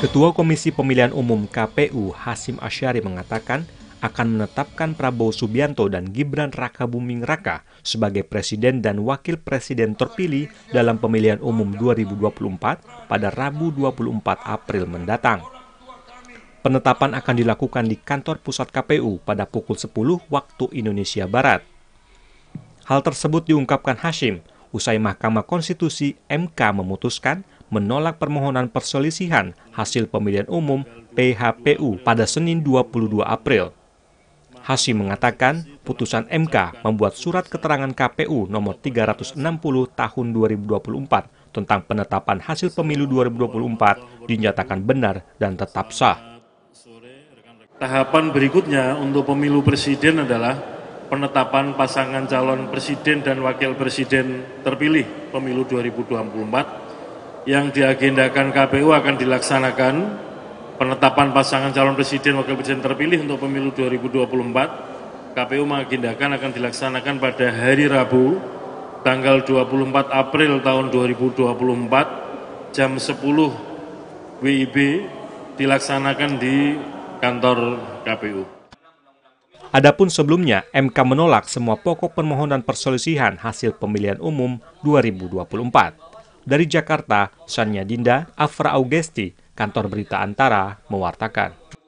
Ketua Komisi Pemilihan Umum KPU Hasim Asyari mengatakan akan menetapkan Prabowo Subianto dan Gibran Raka Buming Raka sebagai presiden dan wakil presiden terpilih dalam pemilihan umum 2024 pada Rabu 24 April mendatang. Penetapan akan dilakukan di kantor pusat KPU pada pukul 10 waktu Indonesia Barat. Hal tersebut diungkapkan Hashim usai Mahkamah Konstitusi MK memutuskan menolak permohonan perselisihan hasil pemilihan umum PHPU pada Senin 22 April. Hasim mengatakan putusan MK membuat surat keterangan KPU nomor 360 tahun 2024 tentang penetapan hasil pemilu 2024 dinyatakan benar dan tetap sah. Tahapan berikutnya untuk pemilu presiden adalah penetapan pasangan calon presiden dan wakil presiden terpilih pemilu 2024 yang diagendakan KPU akan dilaksanakan penetapan pasangan calon presiden wakil presiden terpilih untuk pemilu 2024 KPU mengagendakan akan dilaksanakan pada hari Rabu tanggal 24 April tahun 2024 jam 10 WIB dilaksanakan di kantor KPU. Adapun sebelumnya, MK menolak semua pokok permohonan perselisihan hasil pemilihan umum 2024. Dari Jakarta, Sanya Dinda, Afra Augesti, Kantor Berita Antara, mewartakan.